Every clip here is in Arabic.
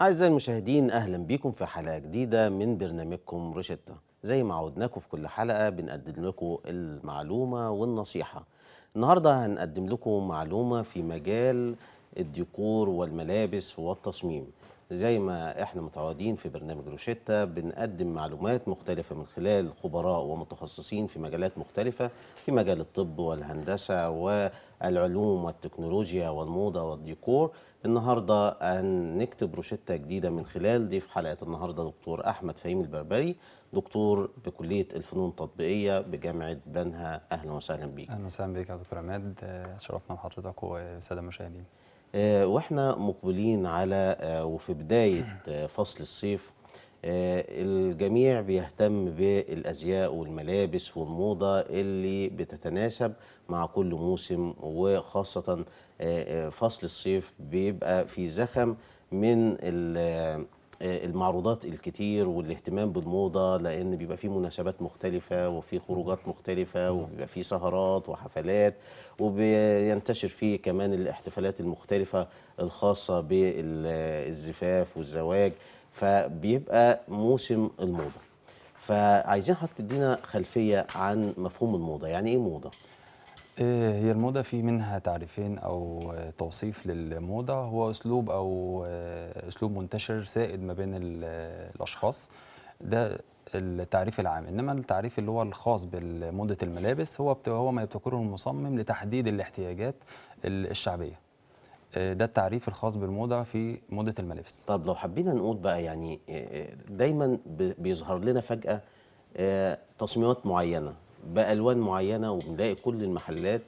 أعزائي المشاهدين أهلا بكم في حلقة جديدة من برنامجكم روشتة زي ما عودناكم في كل حلقة بنقدم لكم المعلومة والنصيحة النهاردة هنقدم لكم معلومة في مجال الديكور والملابس والتصميم زي ما احنا متعودين في برنامج روشتة بنقدم معلومات مختلفة من خلال خبراء ومتخصصين في مجالات مختلفة في مجال الطب والهندسة والهندسة العلوم والتكنولوجيا والموضة والديكور النهاردة هنكتب روشتة جديدة من خلال ضيف حلقة النهاردة دكتور أحمد فهيم البربري دكتور بكلية الفنون التطبيقية بجامعة بنها أهلا وسهلا بيك أهلا وسهلا بيك يا دكتور عماد شرفنا بحضرتك والسادة المشاهدين آه، واحنا مقبلين على آه، وفي بداية آه، فصل الصيف آه، الجميع بيهتم بالازياء والملابس والموضه اللي بتتناسب مع كل موسم وخاصه آه، آه، فصل الصيف بيبقى في زخم من المعروضات الكتير والاهتمام بالموضة لأن بيبقى في مناسبات مختلفة وفي خروجات مختلفة وبيبقى في سهرات وحفلات وبينتشر فيه كمان الاحتفالات المختلفة الخاصة بالزفاف والزواج فبيبقى موسم الموضه فعايزين حضرتك تدينا خلفيه عن مفهوم الموضه يعني ايه موضه إيه، هي الموضة في منها تعريفين أو توصيف للموضة هو أسلوب أو آه، أسلوب منتشر سائد ما بين آه، الأشخاص ده التعريف العام انما التعريف اللي هو الخاص بموضه الملابس هو هو ما يبتكره المصمم لتحديد الاحتياجات الشعبيه آه، ده التعريف الخاص بالموضه في موضه الملابس طب لو حبينا نقول بقى يعني آه، آه، دايما بيظهر لنا فجاه تصميمات معينه بالوان معينه وبنلاقي كل المحلات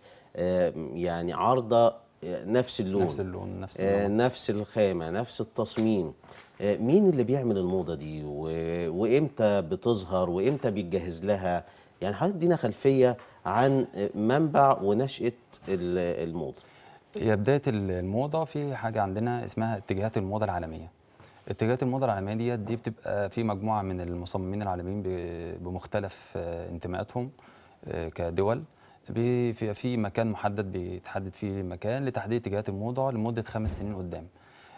يعني عارضه نفس اللون نفس اللون نفس اللون. نفس الخامه نفس التصميم مين اللي بيعمل الموضه دي وامتى بتظهر وامتى بيتجهز لها يعني حضرتك ادينا خلفيه عن منبع ونشاه الموضه هي بدايه الموضه في حاجه عندنا اسمها اتجاهات الموضه العالميه اتجاهات الموضه العالميه ديت دي بتبقى في مجموعه من المصممين العالميين بمختلف آه، انتماءاتهم آه، كدول في في مكان محدد بيتحدد فيه المكان لتحديد اتجاهات الموضه لمده خمس سنين قدام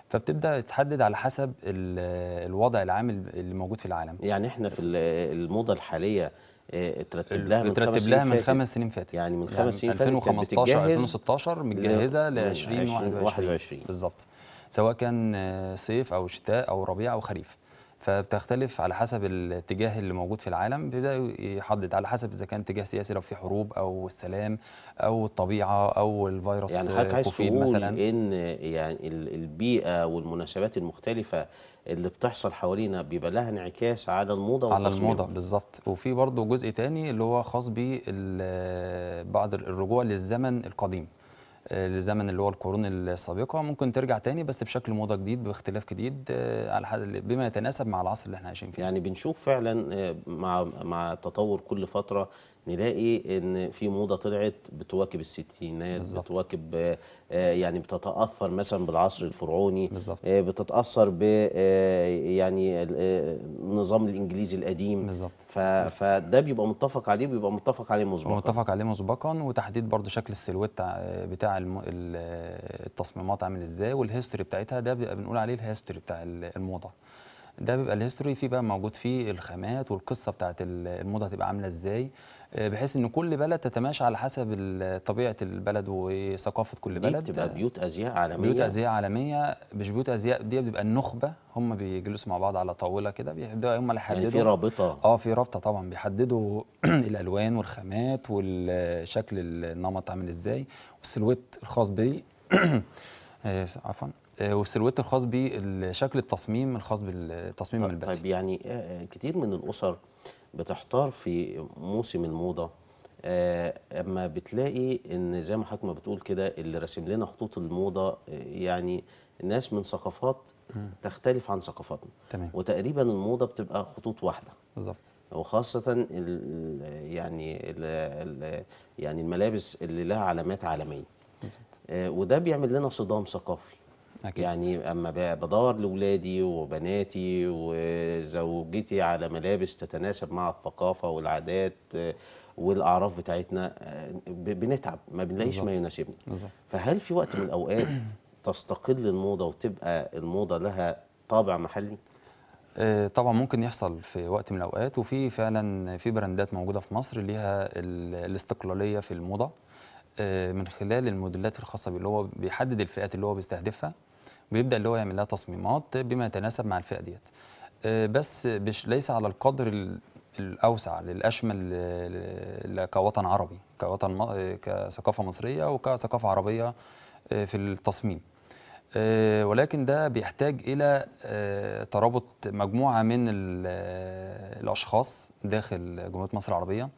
فبتبدا تتحدد على حسب الوضع العام اللي موجود في العالم يعني احنا في الموضه الحاليه آه، اترتب لها من خمس لها من خمس سنين فاتت يعني من يعني خمس سنين فاتت 2015 2016 متجهزه ل 2021 بالظبط سواء كان صيف او شتاء او ربيع او خريف فبتختلف على حسب الاتجاه اللي موجود في العالم بيبدا يحدد على حسب اذا كان اتجاه سياسي لو في حروب او السلام او الطبيعه او الفيروس يعني حضرتك عايز تقول ان يعني البيئه والمناسبات المختلفه اللي بتحصل حوالينا بيبقى لها انعكاس على الموضه على الموضه بالظبط وفي برضه جزء تاني اللي هو خاص بعض الرجوع للزمن القديم لزمن اللي هو القرون السابقه ممكن ترجع تاني بس بشكل موضه جديد باختلاف جديد آه، على حد بما يتناسب مع العصر اللي احنا عايشين فيه يعني بنشوف فعلا آه، مع مع تطور كل فتره نلاقي ان في موضه طلعت بتواكب الستينات بالزبط. بتواكب آه، يعني بتتاثر مثلا بالعصر الفرعوني بالزبط. آه، بتتاثر ب آه، يعني النظام الانجليزي القديم بالزبط. ف... فده بيبقى متفق عليه بيبقى متفق عليه مسبقا متفق عليه مسبقا وتحديد برضه شكل السلويت بتاع التصميمات عامل ازاي والهيستوري بتاعتها ده بنقول عليه الهيستوري بتاع الموضه ده بيبقى الهيستوري فيه بقى موجود فيه الخامات والقصه بتاعت الموضه هتبقى عامله ازاي آه، بحيث ان كل بلد تتماشى على حسب طبيعه البلد وثقافه كل بلد دي بتبقى بيوت ازياء عالميه بيوت ازياء عالميه مش بيوت ازياء دي بتبقى النخبه هم بيجلسوا مع بعض على طاوله كده بيبداوا هم اللي يحددوا يعني في رابطه اه في رابطه طبعا بيحددوا الالوان والخامات والشكل النمط عامل ازاي والسلويت الخاص بيه آه، عفوا آه، والسلويت الخاص بشكل التصميم الخاص بالتصميم طيب الملبسي طيب يعني آه، كتير من الاسر بتحتار في موسم الموضه اما بتلاقي ان زي ما حضرتك ما بتقول كده اللي راسم لنا خطوط الموضه يعني ناس من ثقافات تختلف عن ثقافاتنا تمام. وتقريبا الموضه بتبقى خطوط واحده بالظبط وخاصه الـ يعني الـ يعني الملابس اللي لها علامات عالميه آه، وده بيعمل لنا صدام ثقافي أكيد. يعني اما بدور لاولادي وبناتي وزوجتي على ملابس تتناسب مع الثقافه والعادات آه، والاعراف بتاعتنا آه، بنتعب ما بنلاقيش ما يناسبنا فهل في وقت من الاوقات تستقل الموضه وتبقى الموضه لها طابع محلي طبعا ممكن يحصل في وقت من الاوقات وفي فعلا في براندات موجوده في مصر ليها الاستقلاليه في الموضه آه، من خلال الموديلات الخاصه اللي هو بيحدد الفئات اللي هو بيستهدفها بيبدا اللي هو يعمل لها تصميمات بما يتناسب مع الفئه ديت آه، بس ليس على القدر الاوسع للاشمل آه، كوطن عربي كوطن كثقافه مصريه وكثقافه عربيه في التصميم ولكن ده بيحتاج الى ترابط مجموعه من الاشخاص داخل جمهوريه مصر العربيه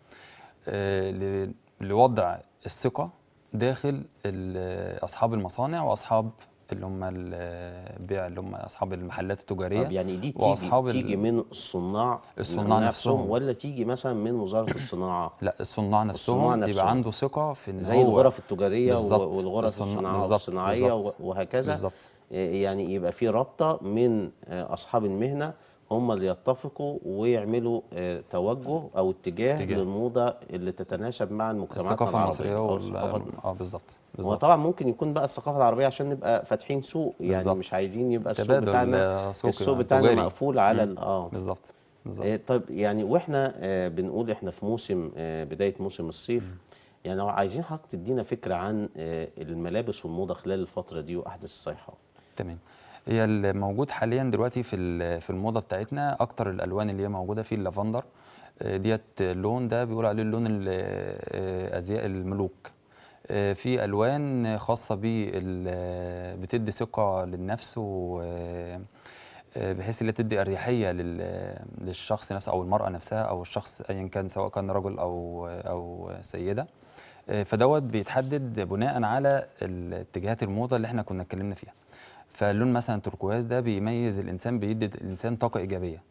لوضع الثقه داخل آه، اصحاب المصانع واصحاب اللي هم البيع آه، اللي هم اصحاب المحلات التجاريه طب يعني دي تيجي, تيجي من الصناع الصناع من نفسهم, نفسهم ولا تيجي مثلا من وزاره الصناعه لا الصناع نفسهم, الصناع يبقى عنده ثقه في ان زي الغرف التجاريه والغرف الصناعه الصناعيه وهكذا بالزبط آه، يعني يبقى في رابطه من اصحاب المهنه هم اللي يتفقوا ويعملوا آه، توجه او اتجاه, اتجاه. للموضه اللي تتناسب مع المجتمعات الثقافه العربيه آه،, اه بالظبط وطبعا ممكن يكون بقى الثقافه العربيه عشان نبقى فاتحين سوق يعني بالزبط. مش عايزين يبقى السوق بتاعنا السوق يعني، بتاعنا تجاري. مقفول على اه بالظبط بالظبط آه، طب يعني واحنا بنقول احنا في موسم بدايه موسم الصيف م. يعني عايزين حضرتك تدينا فكره عن الملابس والموضه خلال الفتره دي واحدث الصيحات تمام هي الموجود حاليا دلوقتي في في الموضه بتاعتنا اكتر الالوان اللي هي موجوده فيه اللافندر آه، ديت اللون ده بيقول عليه اللون آه، ازياء الملوك آه، في الوان خاصه بيه بتدي ثقه للنفس و بحيث اللي تدي اريحيه للشخص نفسه او المراه نفسها او الشخص ايا كان سواء كان رجل او او سيده فدوت بيتحدد بناء على اتجاهات الموضه اللي احنا كنا اتكلمنا فيها فاللون مثلا التركواز ده بيميز الانسان بيدي الانسان طاقه ايجابيه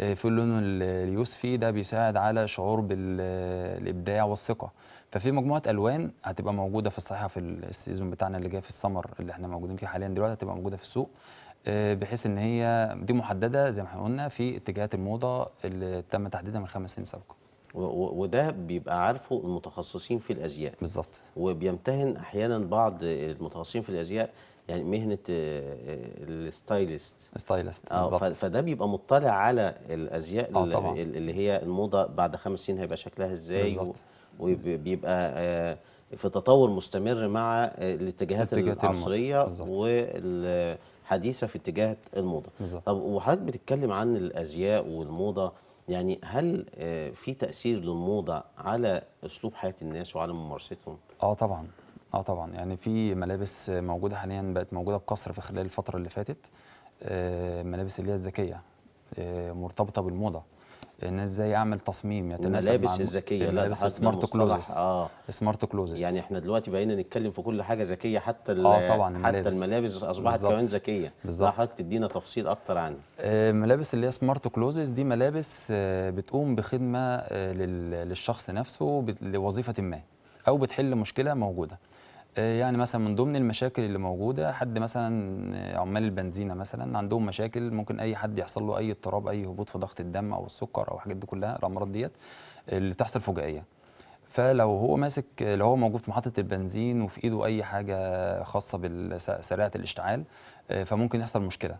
آه، في اللون اليوسفي ده بيساعد على شعور بالابداع والثقه ففي مجموعه الوان هتبقى موجوده في الصحيحه في السيزون بتاعنا اللي جاي في السمر اللي احنا موجودين فيه حاليا دلوقتي هتبقى موجوده في السوق آه، بحيث ان هي دي محدده زي ما احنا قلنا في اتجاهات الموضه اللي تم تحديدها من خمس سنين سابقه وده بيبقى عارفه المتخصصين في الازياء بالظبط وبيمتهن احيانا بعض المتخصصين في الازياء يعني مهنه آه، آه، الستايلست ستايلست اه فده بيبقى مطلع على الازياء آه اللي هي الموضه بعد خمس سنين هيبقى شكلها ازاي بالظبط وبيبقى آه، في تطور مستمر مع الاتجاهات العصريه والحديثه في اتجاه الموضه بالزبط. طب وحضرتك بتتكلم عن الازياء والموضه يعني هل في تاثير للموضه على اسلوب حياه الناس وعلى ممارستهم اه طبعا اه طبعا يعني في ملابس موجوده حاليا بقت موجوده بكثره في خلال الفتره اللي فاتت آه، ملابس اللي هي الذكيه آه، مرتبطه بالموضه ان ازاي اعمل تصميم يتناسب الملابس الذكيه الملابس سمارت كلوزز اه سمارت كلوزز يعني احنا دلوقتي بقينا نتكلم في كل حاجه ذكيه حتى اه طبعا حتى الملابس اصبحت بالزبط. كمان ذكيه بالظبط حضرتك تدينا تفصيل اكتر عنها الملابس آه، اللي هي سمارت كلوزز دي ملابس بتقوم بخدمه للشخص نفسه لوظيفه ما او بتحل مشكله موجوده آه، يعني مثلا من ضمن المشاكل اللي موجوده حد مثلا آه، عمال البنزينه مثلا عندهم مشاكل ممكن اي حد يحصل له اي اضطراب اي هبوط في ضغط الدم او السكر او الحاجات دي كلها الامراض ديت اللي بتحصل فجائيه فلو هو ماسك لو هو موجود في محطه البنزين وفي ايده اي حاجه خاصه بسريعه الاشتعال آه، فممكن يحصل مشكله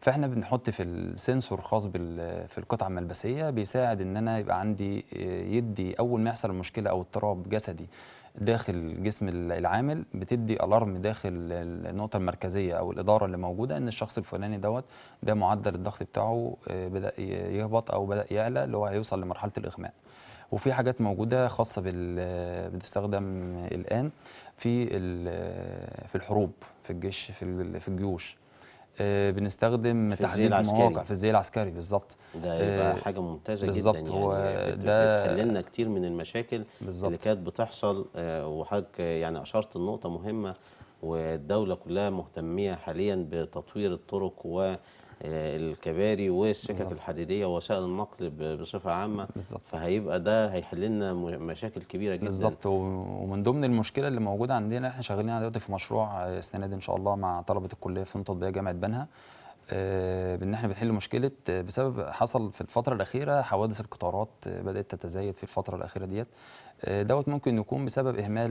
فاحنا بنحط في السنسور خاص في القطعه الملبسيه بيساعد ان انا يبقى عندي يدي اول ما يحصل مشكله او اضطراب جسدي داخل جسم العامل بتدي الارم داخل النقطه المركزيه او الاداره اللي موجوده ان الشخص الفلاني دوت ده معدل الضغط بتاعه آه، بدا يهبط او بدا يعلى اللي هو هيوصل لمرحله الاغماء وفي حاجات موجوده خاصه بال بتستخدم الان في في الحروب في الجيش في الجيوش آه، بنستخدم تحديد مواقع في الزي العسكري بالظبط ده يبقى آه، حاجه ممتازه بالزبط. جدا يعني بتحل لنا كتير من المشاكل بالزبط. اللي كانت بتحصل آه، وحضرتك يعني اشرت لنقطه مهمه والدوله كلها مهتميه حاليا بتطوير الطرق و آه، الكباري والسكك الحديديه ووسائل النقل بصفه عامه بالزبط. فهيبقى ده هيحل لنا مشاكل كبيره جدا بالظبط ومن ضمن المشكله اللي موجوده عندنا احنا شغالين على دلوقتي في مشروع آه، استناد ان شاء الله مع طلبه الكليه في تطبيقيه جامعه بنها آه، بان احنا بنحل مشكله آه، بسبب حصل في الفتره الاخيره حوادث القطارات آه، بدات تتزايد في الفتره الاخيره ديت دوت ممكن يكون بسبب اهمال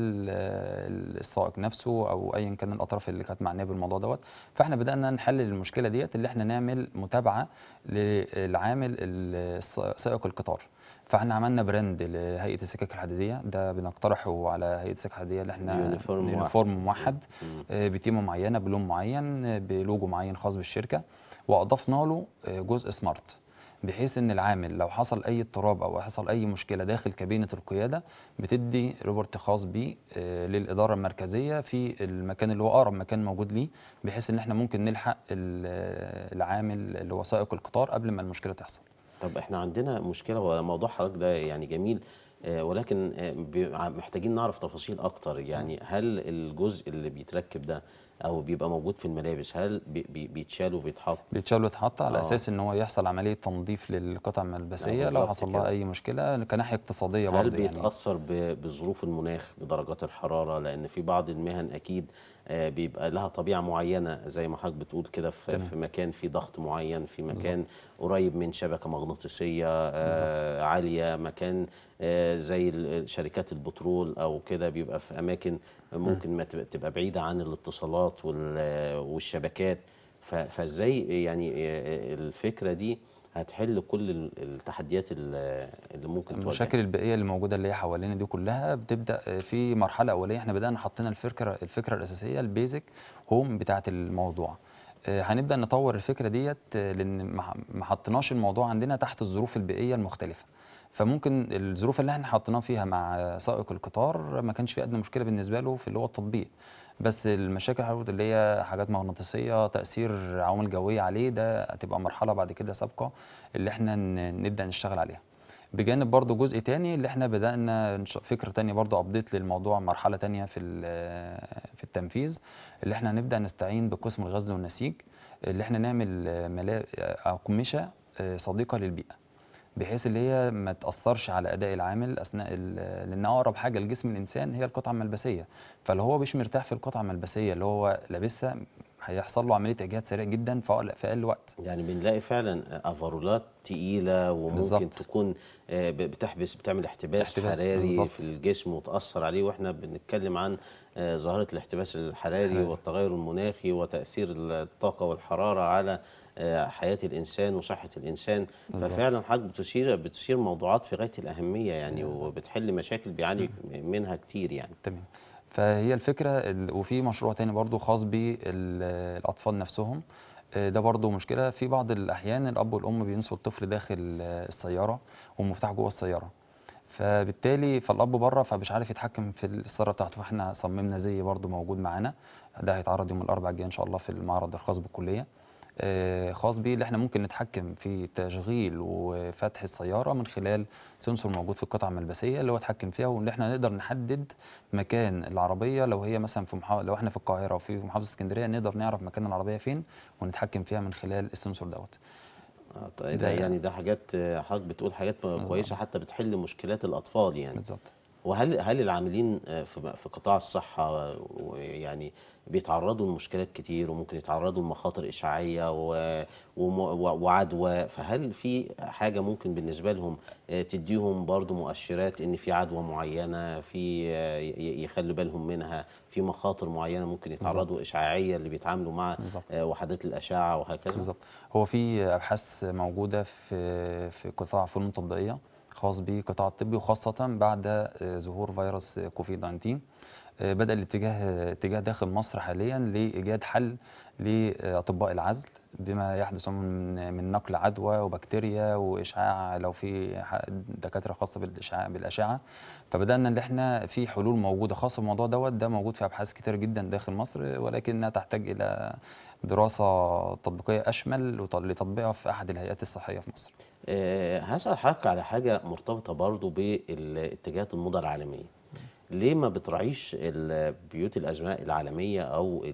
السائق نفسه او ايا كان الاطراف اللي كانت معنيه بالموضوع دوت فاحنا بدانا نحل المشكله ديت اللي احنا نعمل متابعه للعامل سائق القطار فاحنا عملنا براند لهيئه السكك الحديديه ده بنقترحه على هيئه السكك الحديديه اللي احنا يونيفورم, يونيفورم موحد بتيمه معينه بلون معين آه، بلوجو معين خاص بالشركه واضفنا له آه، جزء سمارت بحيث ان العامل لو حصل اي اضطراب او حصل اي مشكله داخل كابينه القياده بتدي ريبورت خاص بيه آه، للاداره المركزيه في المكان اللي هو اقرب مكان موجود ليه بحيث ان احنا ممكن نلحق العامل لوثائق القطار قبل ما المشكله تحصل طب احنا عندنا مشكله هو موضوع حضرتك ده يعني جميل آه، ولكن آه، محتاجين نعرف تفاصيل اكتر يعني هل الجزء اللي بيتركب ده او بيبقى موجود في الملابس هل بيتشال وبيتحط بيتشال ويتحط على آه. اساس ان هو يحصل عمليه تنظيف للقطع الملبسيه آه، لو حصل لها اي مشكله كناحيه اقتصاديه برضه هل يعني. بيتاثر يعني. بظروف المناخ بدرجات الحراره لان في بعض المهن اكيد آه، بيبقى لها طبيعه معينه زي ما حضرتك بتقول كده في, في مكان في ضغط معين في مكان بالزبط. قريب من شبكه مغناطيسيه آه، بالزبط. عاليه مكان آه، زي شركات البترول او كده بيبقى في اماكن ممكن ما تبقى بعيده عن الاتصالات والشبكات فازاي يعني الفكره دي هتحل كل التحديات اللي ممكن تواجه المشاكل البيئيه اللي موجوده اللي هي حوالينا دي كلها بتبدا آه، في مرحله اوليه احنا بدانا حطينا الفكره الفكره الاساسيه البيزك هوم بتاعه الموضوع آه، هنبدا نطور الفكره ديت آه، لان ما حطيناش الموضوع عندنا تحت الظروف البيئيه المختلفه فممكن الظروف اللي احنا حطيناه فيها مع سائق القطار ما كانش في ادنى مشكله بالنسبه له في اللي هو التطبيق بس المشاكل اللي هي حاجات مغناطيسيه تاثير عوامل جويه عليه ده هتبقى مرحله بعد كده سابقه اللي احنا نبدا نشتغل عليها بجانب برضو جزء تاني اللي احنا بدأنا فكرة تانية برضو ابديت للموضوع مرحلة تانية في في التنفيذ اللي احنا هنبدأ نستعين بقسم الغزل والنسيج اللي احنا نعمل ملا... أقمشة آه، صديقة للبيئة بحيث اللي هي ما تاثرش على اداء العامل اثناء لان اقرب حاجه لجسم الانسان هي القطعه الملبسيه فلو هو مش مرتاح في القطعه الملبسيه اللي هو لابسها هيحصل له عمليه اجهاد سريع جدا في اقل وقت يعني بنلاقي فعلا افرولات تقيله وممكن بالزبط. تكون آه، بتحبس بتعمل احتباس, احتباس حراري بالزبط. في الجسم وتاثر عليه واحنا بنتكلم عن آه، ظاهره الاحتباس الحراري والتغير المناخي وتاثير الطاقه والحراره على حياه الانسان وصحه الانسان بالزبط. ففعلا حضرتك بتثير بتثير موضوعات في غايه الاهميه يعني وبتحل مشاكل بيعاني منها كتير يعني تمام فهي الفكره وفي مشروع تاني برضو خاص بالاطفال نفسهم آه، ده برضه مشكله في بعض الاحيان الاب والام بينسوا الطفل داخل آه، السياره والمفتاح جوه السياره فبالتالي فالاب بره فمش عارف يتحكم في السياره بتاعته فاحنا صممنا زي برضه موجود معانا ده هيتعرض يوم الاربعاء الجاي ان شاء الله في المعرض الخاص بالكليه آه، خاص بيه اللي احنا ممكن نتحكم في تشغيل وفتح السياره من خلال سنسور موجود في القطعه الملبسيه اللي هو اتحكم فيها وان احنا نقدر نحدد مكان العربيه لو هي مثلا في محا... لو احنا في القاهره وفي محافظه اسكندريه نقدر نعرف مكان العربيه فين ونتحكم فيها من خلال السنسور دوت آه، طيب ده يعني, يعني. ده حاجات آه، حضرتك بتقول حاجات كويسه حتى بتحل مشكلات الاطفال يعني بالظبط وهل هل العاملين آه، في قطاع الصحه يعني بيتعرضوا لمشكلات كتير وممكن يتعرضوا لمخاطر اشعاعيه وعدوى فهل في حاجه ممكن بالنسبه لهم آه، تديهم برضو مؤشرات ان في عدوى معينه في آه، يخلوا بالهم منها في مخاطر معينه ممكن يتعرضوا اشعاعيه اللي بيتعاملوا مع وحدات الاشعه وهكذا بالظبط هو في ابحاث موجوده في في قطاع الفنون التطبيقيه الخاص بالقطاع الطبي وخاصه بعد آه، ظهور فيروس كوفيد 19 آه، بدا الاتجاه اتجاه داخل مصر حاليا لايجاد حل لاطباء العزل بما يحدث من من نقل عدوى وبكتيريا واشعاع لو في دكاتره خاصه بالاشعاع بالاشعه فبدانا ان احنا في حلول موجوده خاصه بالموضوع دوت ده موجود في ابحاث كتير جدا داخل مصر ولكنها تحتاج الى دراسه تطبيقيه اشمل لتطبيقها في احد الهيئات الصحيه في مصر. آه، هسال حضرتك على حاجه مرتبطه برضو باتجاهات الموضه العالميه. ليه ما بتراعيش بيوت الازماء العالميه او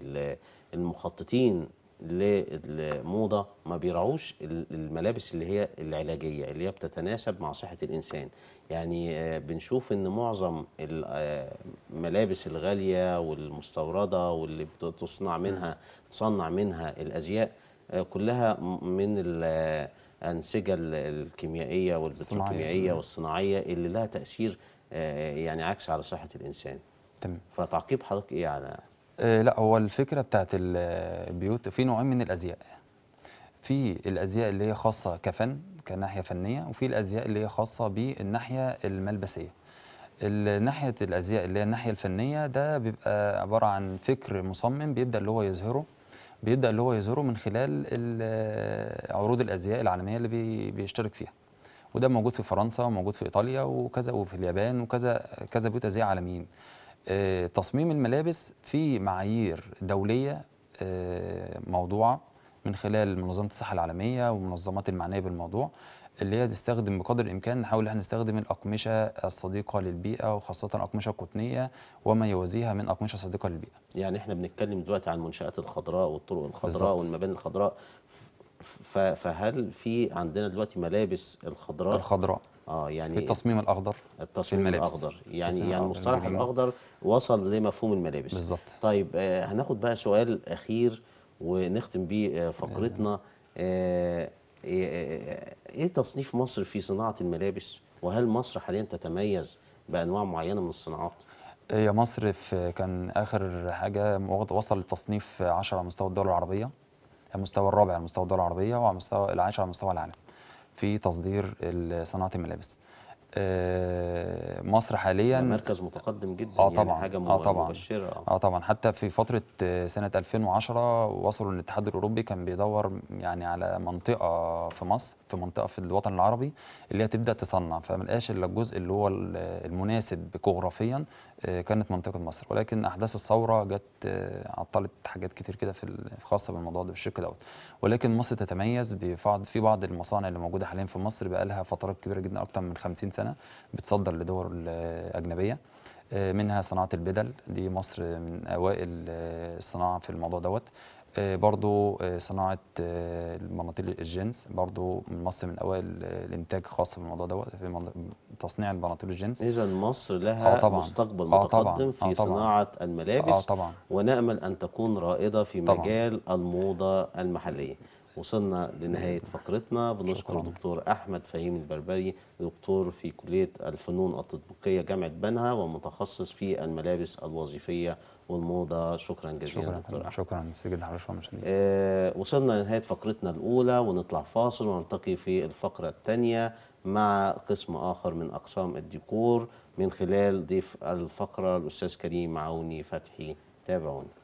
المخططين للموضه ما بيرعوش الملابس اللي هي العلاجيه اللي هي بتتناسب مع صحه الانسان يعني آه، بنشوف ان معظم آه، الملابس الغاليه والمستورده واللي بتصنع منها تصنع منها الازياء آه، كلها من الانسجه الكيميائيه والبتروكيميائيه والصناعيه اللي لها تاثير يعني عكس على صحه الانسان تمام فتعقيب حضرتك ايه على آه، لا هو الفكره بتاعت البيوت في نوعين من الازياء في الازياء اللي هي خاصه كفن كناحيه فنيه وفي الازياء اللي هي خاصه بالناحيه الملبسيه ناحيه الازياء اللي هي الناحيه الفنيه ده بيبقى عباره عن فكر مصمم بيبدا اللي هو يظهره بيبدا اللي هو يظهره من خلال عروض الازياء العالميه اللي بيشترك فيها وده موجود في فرنسا وموجود في ايطاليا وكذا وفي اليابان وكذا كذا بيوت ازياء عالميين آه، تصميم الملابس في معايير دولية آه، موضوعة من خلال منظمة الصحة العالمية والمنظمات المعنية بالموضوع اللي هي تستخدم بقدر الامكان نحاول احنا نستخدم الاقمشه الصديقه للبيئه وخاصه اقمشه قطنيه وما يوازيها من اقمشه صديقه للبيئه. يعني احنا بنتكلم دلوقتي عن المنشات الخضراء والطرق الخضراء بالزبط. والمباني الخضراء فهل في عندنا دلوقتي ملابس الخضراء الخضراء اه يعني في التصميم الاخضر التصميم الملابس. الاخضر يعني يعني المصطلح الاخضر وصل لمفهوم الملابس بالظبط طيب آه هناخد بقى سؤال اخير ونختم بيه آه فقرتنا آه. آه،, آه،, آه ايه تصنيف مصر في صناعه الملابس وهل مصر حاليا تتميز بانواع معينه من الصناعات هي مصر في كان اخر حاجه وصل للتصنيف 10 على مستوى الدول العربيه المستوى الرابع على مستوى الدول العربيه وعلى مستوى العاشر على مستوى العالم في تصدير صناعه الملابس آه، مصر حاليا مركز متقدم جدا اه يعني، طبعا يعني حاجه آه طبعا مبشره اه طبعا حتى في فتره سنه 2010 وصلوا الاتحاد الاوروبي كان بيدور يعني على منطقه في مصر في منطقه في الوطن العربي اللي هي تبدا تصنع فما لقاش الا الجزء اللي هو المناسب جغرافيا آه، كانت منطقه مصر ولكن احداث الثوره جت آه، عطلت حاجات كتير كده في خاصه بالموضوع ده بالشكل دوت ولكن مصر تتميز ببعض في بعض المصانع اللي موجوده حاليا في مصر بقى لها فترات كبيره جدا اكتر من 50 سنه بتصدر لدول آه، اجنبيه منها صناعه البدل دي مصر من اوائل الصناعه في الموضوع دوت آه، برضو آه، صناعة آه، مناطيل الجنس برضو مصر من أوائل الإنتاج خاص بالموضوع دوت في تصنيع مناطيل الجنس إذا مصر لها طبعًا. مستقبل متقدم طبعًا. في طبعًا. صناعة الملابس طبعًا. ونأمل أن تكون رائدة في طبعًا. مجال الموضة المحلية وصلنا لنهاية فقرتنا بنشكر شكرا. أحمد فهيم البربري دكتور في كلية الفنون التطبيقية جامعة بنها ومتخصص في الملابس الوظيفية والموضة شكرا جزيلا شكرا دكتور أحمد. شكرا سجل حرشوة مشاهدينا آه وصلنا لنهاية فقرتنا الأولى ونطلع فاصل ونلتقي في الفقرة الثانية مع قسم آخر من أقسام الديكور من خلال ضيف الفقرة الأستاذ كريم عوني فتحي تابعونا